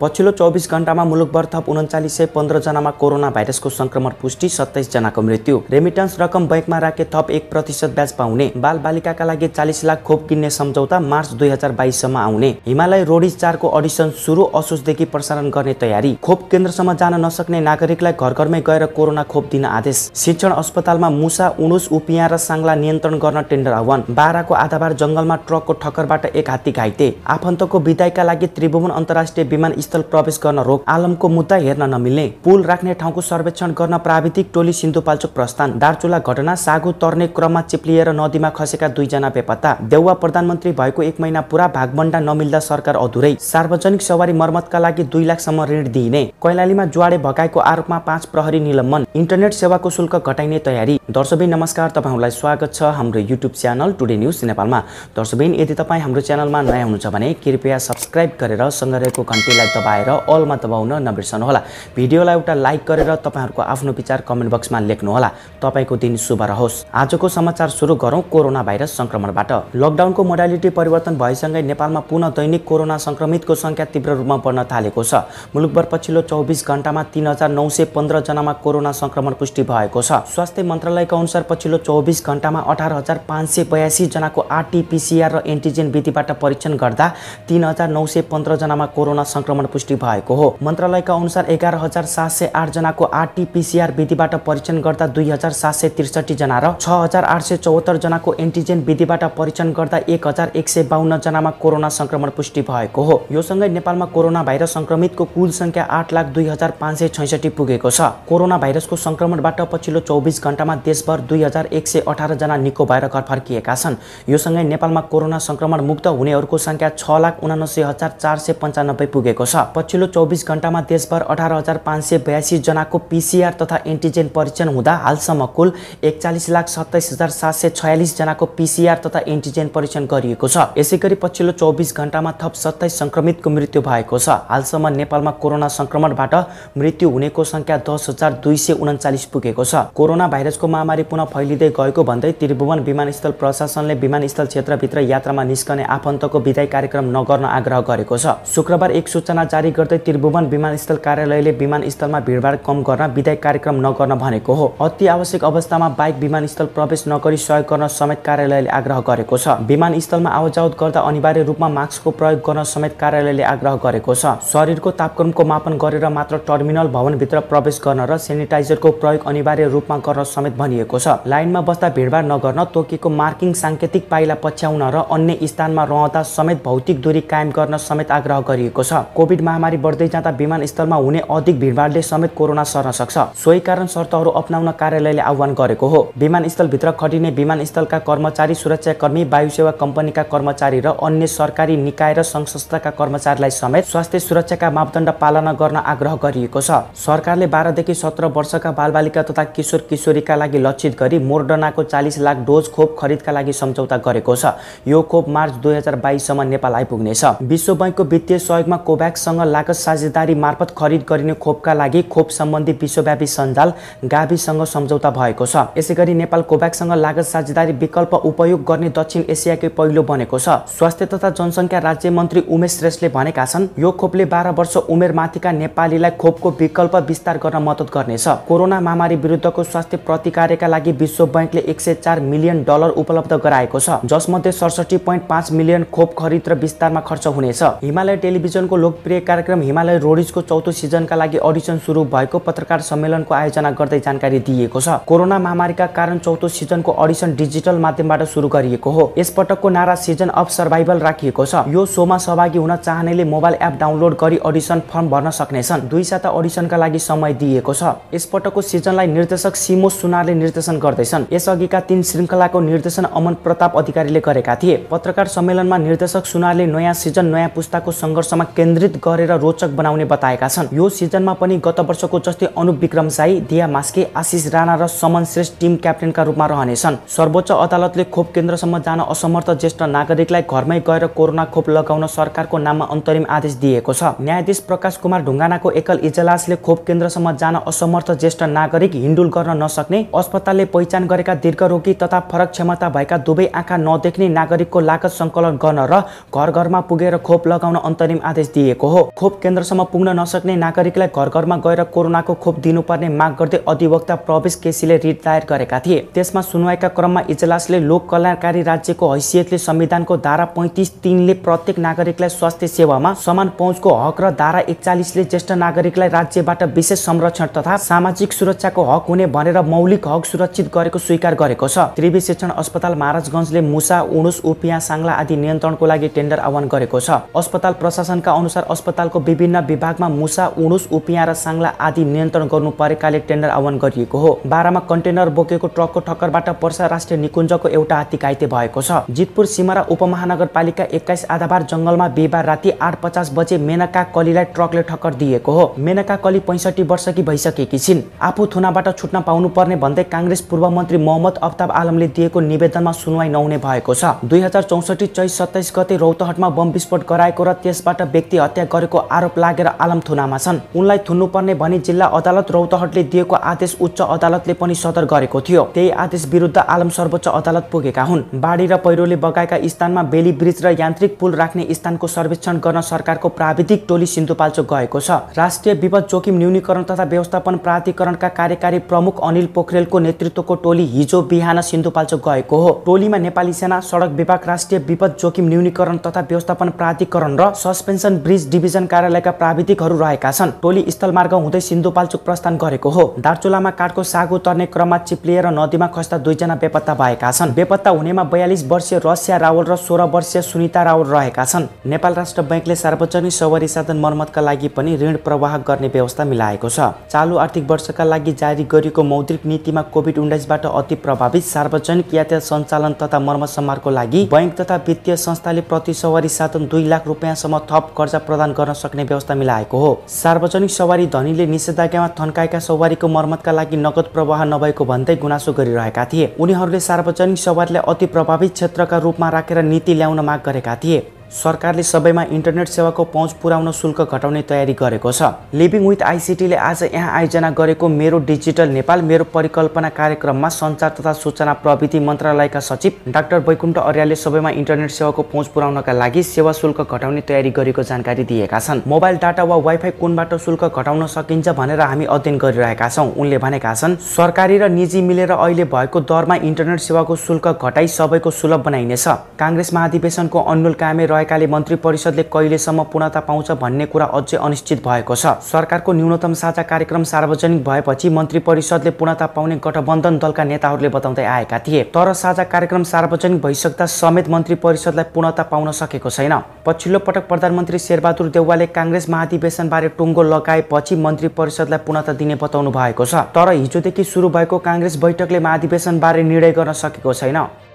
पछिल्लो चौबिस घण्टामा मुलुकभर थप उन्चालिस सय पन्ध्रजनामा कोरोना भाइरसको संक्रमण पुष्टि जनाको मृत्यु रेमिटेन्स रकम बैङ्कमा राखे थप एक प्रतिशत ब्याज पाउने बाल बालिकाका लागि चालिस लाख खोप किन्ने सम्झौता मार्च दुई हजार बाइससम्म आउने हिमालय रोडिज चारको अडिसन सुरु असोजदेखि प्रसारण गर्ने तयारी खोप केन्द्रसम्म जान नसक्ने नागरिकलाई घर घरमै गएर कोरोना खोप दिन आदेश शिक्षण अस्पतालमा मुसा उनुस उपियाँ र साङ्ला नियन्त्रण गर्न टेन्डर आह्वान बाह्रको आधाबार जङ्गलमा ट्रकको ठक्करबाट एक हात्ती घाइते आफन्तको विदायका लागि त्रिभुवन अन्तर्राष्ट्रिय विमान स्थल प्रवेश गर्न रोक आलमको मुद्दा हेर्न नमिल्ने पुल राख्ने ठाउँको सर्वेक्षण गर्न प्राविधिक टोली सिन्धुपाल्चोक प्रस्थान दार्चुला घटना सागु तर्ने क्रममा चिप्लिएर नदीमा खसेका दुईजना बेपत्ता देउवा प्रधानमन्त्री भएको एक महिना पुरा भागबण्डा नमिल्दा सरकार अधुरै सार्वजनिक सवारी मर्मतका लागि दुई लाखसम्म ऋण दिइने कैलालीमा जुवाडे भगाएको आरोपमा पाँच प्रहरी निलम्बन इन्टरनेट सेवाको शुल्क घटाइने तयारी दर्शबिन नमस्कार तपाईँहरूलाई स्वागत छ हाम्रो युट्युब च्यानल टुडे न्युज नेपालमा दर्शबिन यदि तपाईँ हाम्रो च्यानलमा नयाँ हुनुहुन्छ भने कृपया सब्सक्राइब गरेर सँग रहेको घन्टीलाई दबाएर अलमा दबाउन नबिर्सनुहोला भिडियोलाई एउटा लाइक गरेर तपाईँहरूको आफ्नो विचार कमेन्ट बक्समा लेख्नुहोला तपाईँको दिन शुभ रहोस् आजको समाचार सुरु गरौँ कोरोना भाइरस सङ्क्रमणबाट लकडाउनको मोडालिटी परिवर्तन भएसँगै नेपालमा पुनः दैनिक कोरोना सङ्क्रमितको सङ्ख्या तीव्र रूपमा बढ्न थालेको छ मुलुकभर पछिल्लो चौबिस घन्टामा तिन हजार नौ सय पन्ध्रजनामा कोरोना संक्रमण पुष्टि भएको छ स्वास्थ्य मन्त्रालयका अनुसार पछिल्लो चौबिस घन्टामा अठार हजार पाँच सय बयासीजनाको आरटिपिसिआर र एन्टिजेन विधिबाट परीक्षण गर्दा तिन हजार नौ सय पन्ध्रजनामा कोरोना संक्रमण पुष्टि भएको हो मन्त्रालयका अनुसार एघार हजार सात सय आठ जनाको आरटिपिसिआर विधिबाट परीक्षण गर्दा दुई हजार सात सय त्रिसठी जना र छ हजार आठ सय चौहत्तर जनाको एन्टिजेन विधिबाट परीक्षण गर्दा एक हजार एक सय बाहन्न जनामा कोरोना संक्रमण पुष्टि भएको हो यो सँगै नेपालमा कोरोना भाइरस संक्रमितको कुल संख्या आठ लाख दुई हजार पाँच सय छैसठी पुगेको छ कोरोना भाइरसको संक्रमणबाट पछिल्लो चौबिस घण्टामा देशभर दुई हजार एक सय अठार जना निको भएर घर फर्किएका छन् यो सँगै नेपालमा कोरोना संक्रमण मुक्त हुनेहरूको संख्या छ लाख उनासी हजार चार सय पन्चानब्बे पुगेको छ पछिल्लो चौबिस घन्टामा देशभर अठार हजार पाँच सय बयासी जनाको पिसिआर तथा एन्टिजेन परीक्षण हुँदा हालसम्म कुल एकचालिस लाख सत्ताइस हजार सात सय जनाको पिसिआर तथा एन्टिजेन परीक्षण गरिएको छ यसै गरी पछिल्लो चौबिस घन्टामा थप सत्ताइस संक्रमितको मृत्यु भएको छ हालसम्म नेपालमा कोरोना संक्रमणबाट मृत्यु हुनेको संख्या दस हजार दुई सय उन्चालिस पुगेको छ कोरोना भाइरसको महामारी पुनः फैलिँदै गएको भन्दै त्रिभुवन विमानस्थल प्रशासनले विमानस्थल क्षेत्रभित्र यात्रामा निस्कने आफन्तको विदाय कार्यक्रम नगर्न आग्रह गरेको छ शुक्रबार एक सूचना जारी गर्दै त्रिभुवन विमानस्थल कार्यालयले विमानस्थलमा भिडभाड कम गर्न विधायक कार्यक्रम नगर्न भनेको हो अति आवश्यक अवस्थामा बाइक विमानस्थल प्रवेश नगरी सहयोग गर्न समेत कार्यालयले आग्रह गरेको छ विमानस्थलमा आवाजावत गर्दा अनिवार्य रूपमा मास्कको प्रयोग गर्न समेत कार्यालयले आग्रह गरेको छ शरीरको तापक्रमको मापन गरेर मात्र टर्मिनल भवनभित्र प्रवेश गर्न र सेनिटाइजरको प्रयोग अनिवार्य रूपमा गर्न समेत भनिएको छ लाइनमा बस्दा भिडभाड नगर्न तोकेको मार्किङ साङ्केतिक पाइला पछ्याउन र अन्य स्थानमा रहँदा समेत भौतिक दूरी कायम गर्न समेत आग्रह गरिएको छ कोभिड महामारी बढ्दै जाँदा विमानस्थलमा हुने अधिक भिडभाडले समेत कोरोना सर्न सक्छ सोही कारण शर्तहरू अप्नाउन कार्यालयले आह्वान गरेको हो विमानस्थलभित्र खटिने विमानस्थलका कर्मचारी सुरक्षाकर्मी वायु सेवा कम्पनीका कर्मचारी र अन्य सरकारी निकाय र सङ्घ संस्थाका कर्मचारीलाई समेत स्वास्थ्य सुरक्षाका मापदण्ड पालना गर्न आग्रह गरिएको छ सरकारले बाह्रदेखि सत्र वर्षका बालबालिका तथा किशोर किशोरीका लागि लक्षित गरी मोर्डनाको चालिस लाख डोज खोप खरिदका लागि सम्झौता गरेको छ यो खोप मार्च दुई हजार बाइससम्म नेपाल आइपुग्नेछ विश्व बैङ्कको वित्तीय सहयोगमा कोभ्याक्स ग्राहकसँग लागत साझेदारी मार्फत खरिद गरिने खोपका लागि खोप सम्बन्धी विश्वव्यापी सञ्जाल गाविसँग सम्झौता भएको छ यसै गरी नेपाल कोभ्याक्ससँग लागत साझेदारी विकल्प उपयोग गर्ने दक्षिण एसियाकै पहिलो बनेको छ स्वास्थ्य तथा जनसङ्ख्या राज्य मन्त्री उमेश श्रेष्ठले भनेका छन् यो खोपले बाह्र वर्ष उमेर माथिका नेपालीलाई खोपको विकल्प विस्तार गर्न मद्दत गर्नेछ कोरोना महामारी विरुद्धको स्वास्थ्य प्रतिकारका लागि विश्व ब्याङ्कले एक सय चार मिलियन डलर उपलब्ध गराएको छ जसमध्ये सडसठी पोइन्ट पाँच मिलियन खोप खरिद र विस्तारमा खर्च हुनेछ हिमालय टेलिभिजनको लोकप्रिय लोकप्रिय कार्यक्रम हिमालय रोडिजको चौथो सिजनका लागि अडिसन सुरु भएको पत्रकार सम्मेलनको आयोजना गर्दै जानकारी दिएको छ कोरोना महामारीका कारण चौथो सिजनको अडिसन डिजिटल माध्यमबाट सुरु गरिएको हो यसपटकको नारा सिजन अफ सर्भाइभल राखिएको छ यो सोमा सहभागी हुन चाहनेले मोबाइल एप डाउनलोड गरी अडिसन फर्म भर्न सक्नेछन् दुई साता अडिसनका लागि समय दिएको छ यसपटकको सिजनलाई निर्देशक सिमो सुनारले निर्देशन गर्दैछन् यसअघिका तीन श्रृङ्खलाको निर्देशन अमन प्रताप अधिकारीले गरेका थिए पत्रकार सम्मेलनमा निर्देशक सुनारले नयाँ सिजन नयाँ पुस्ताको सङ्घर्षमा केन्द्रित गरेर रोचक बनाउने बताएका छन् यो सिजनमा पनि गत वर्षको जस्तै अनुप विक्रम साई दिया मास्के आशिष राणा र समन श्रेष्ठ टिम क्याप्टेनका रूपमा रहनेछन् सर्वोच्च अदालतले खोप केन्द्रसम्म जान असमर्थ ज्येष्ठ नागरिकलाई घरमै गएर कोरोना खोप लगाउन सरकारको नाममा अन्तरिम आदेश दिएको छ न्यायाधीश प्रकाश कुमार ढुङ्गानाको एकल इजलासले खोप केन्द्रसम्म जान असमर्थ ज्येष्ठ नागरिक हिन्डुल गर्न नसक्ने अस्पतालले पहिचान गरेका दीर्घ रोगी तथा फरक क्षमता भएका दुवै आँखा नदेख्ने नागरिकको लागत सङ्कलन गर्न र घर घरमा पुगेर खोप लगाउन अन्तरिम आदेश दिएको हो खोप केन्द्रसम्म पुग्न नसक्ने नागरिकलाई घर घरमा गएर कोरोनाको खोप दिनुपर्ने माग गर्दै अधिवक्ता प्रवेश केसीले रिट दायर गरेका थिए त्यसमा सुनवाईका क्रममा इजलासले लोक कल्याणकारी राज्यको हैसियतले संविधानको धारा पैँतिस तिनले प्रत्येक नागरिकलाई स्वास्थ्य सेवामा समान पहुँचको हक र धारा एकचालिसले ज्येष्ठ नागरिकलाई राज्यबाट विशेष संरक्षण तथा सामाजिक सुरक्षाको हक हुने भनेर मौलिक हक सुरक्षित गरेको स्वीकार गरेको छ त्रिवी शिक्षण अस्पताल महाराजगञ्जले मुसा उणुस उपियाँ साङ्ला आदि नियन्त्रणको लागि टेन्डर आह्वान गरेको छ अस्पताल प्रशासनका अनुसार अस्पतालको विभिन्न विभागमा मुसा उडुस उपियाँ र साङ्ला आदि नियन्त्रण गर्नु परेकाले टेन्डर आह्वान गरिएको हो बाह्रमा कन्टेनर बोकेको ट्रकको ठक्करबाट पर्सा राष्ट्रिय निकुञ्जको एउटा हात्ती घाइते भएको छ जितपुर सीमा र उपमहानगरपालिका एक्काइस आधाबार जङ्गलमा बिहिबार राति आठ पचास बजे मेनका कलीलाई ट्रकले ठक्कर दिएको हो मेनका कली पैँसठी वर्षकी भइसकेकी छिन् आफू थुनाबाट छुट्न पाउनुपर्ने भन्दै काङ्ग्रेस पूर्व मन्त्री मोहम्मद अफ्ताब आलमले दिएको निवेदनमा सुनवाई नहुने भएको छ दुई हजार चौसठी चैत सत्ताइस गते रौतहटमा बम विस्फोट गराएको र त्यसबाट व्यक्ति हत्या गरेको आरोप लागेर आलम थुनामा छन् उनलाई थुन्नुपर्ने भनी जिल्ला अदालत रौतहटले दिएको आदेश उच्च अदालतले पनि सदर गरेको थियो त्यही आदेश विरुद्ध आलम सर्वोच्च अदालत पुगेका हुन् बाढी र पहिरोले बगाएका स्थानमा बेली ब्रिज र यान्त्रिक पुल राख्ने स्थानको सर्वेक्षण गर्न सरकारको प्राविधिक टोली सिन्धुपाल्चोक गएको छ राष्ट्रिय विपद जोखिम न्यूनीकरण तथा व्यवस्थापन प्राधिकरणका कार्यकारी प्रमुख अनिल पोखरेलको नेतृत्वको टोली हिजो बिहान सिन्धुपाल्चोक गएको हो टोलीमा नेपाली सेना सडक विभाग राष्ट्रिय विपद जोखिम न्यूनीकरण तथा व्यवस्थापन प्राधिकरण र सस्पेन्सन ब्रिज डिभिजन कार्यालयका प्राविधिकहरू रहेका छन् टोली स्थलमार्ग हुँदै सिन्धुपाल्चोक प्रस्थान गरेको हो दार्चुलामा काठको सागु तर्ने क्रममा चिप्लिएर नदीमा खस्दा दुईजना बेपत्ता भएका छन् बेपत्ता हुनेमा बयालिस वर्षीय रसिया रावल र सोह्र वर्षीय सुनिता रावल रहेका छन् नेपाल राष्ट्र ब्याङ्कले सार्वजनिक सवारी साधन मर्मतका लागि पनि ऋण प्रवाह गर्ने व्यवस्था मिलाएको छ चालु आर्थिक वर्षका लागि जारी गरिएको मौद्रिक नीतिमा कोभिड उन्नाइसबाट अति प्रभावित सार्वजनिक यातायात सञ्चालन तथा मर्मत सम्हारको लागि बैङ्क तथा वित्तीय संस्थाले प्रति सवारी साधन दुई लाख रुपियाँसम्म थप कर्जा प्रदान गर्न सक्ने व्यवस्था मिलाएको हो सार्वजनिक सवारी धनीले निषेधाज्ञामा थन्काएका सवारीको मर्मतका लागि नगद प्रवाह नभएको भन्दै गुनासो गरिरहेका थिए उनीहरूले सार्वजनिक सवारीलाई अति प्रभावित क्षेत्रका रूपमा राखेर नीति ल्याउन माग गरेका थिए सरकारले सबैमा इन्टरनेट सेवाको पहुँच पुर्याउन शुल्क घटाउने तयारी गरेको छ लिभिङ विथ आइसिटीले आज यहाँ आयोजना गरेको मेरो डिजिटल नेपाल मेरो परिकल्पना कार्यक्रममा सञ्चार तथा सूचना प्रविधि मन्त्रालयका सचिव डाक्टर वैकुण्ठ अर्यालले सबैमा इन्टरनेट सेवाको पहुँच पुर्याउनका लागि सेवा शुल्क घटाउने तयारी गरेको जानकारी दिएका छन् मोबाइल डाटा वा वाइफाई कुनबाट शुल्क घटाउन सकिन्छ भनेर हामी अध्ययन गरिरहेका छौँ उनले भनेका छन् सरकारी र निजी मिलेर अहिले भएको दरमा इन्टरनेट सेवाको शुल्क घटाई सबैको सुलभ बनाइनेछ काङ्ग्रेस महाधिवेशनको अनुल कामे रहेकाले मन्त्री परिषदले कहिलेसम्म पूर्णता पाउँछ भन्ने कुरा अझै अनिश्चित भएको छ सरकारको न्यूनतम साझा कार्यक्रम सार्वजनिक भएपछि मन्त्री परिषदले पूर्णता पाउने गठबन्धन दलका नेताहरूले बताउँदै आएका थिए तर साझा कार्यक्रम सार्वजनिक भइसक्दा समेत मन्त्री परिषदलाई पूर्णता पाउन सकेको छैन पछिल्लो पटक प्रधानमन्त्री शेरबहादुर देउवाले काङ्ग्रेस महाधिवेशनबारे टुङ्गो लगाएपछि मन्त्री परिषदलाई पूर्णता दिने बताउनु भएको छ तर हिजोदेखि सुरु भएको काङ्ग्रेस बैठकले महाधिवेशनबारे निर्णय गर्न सकेको छैन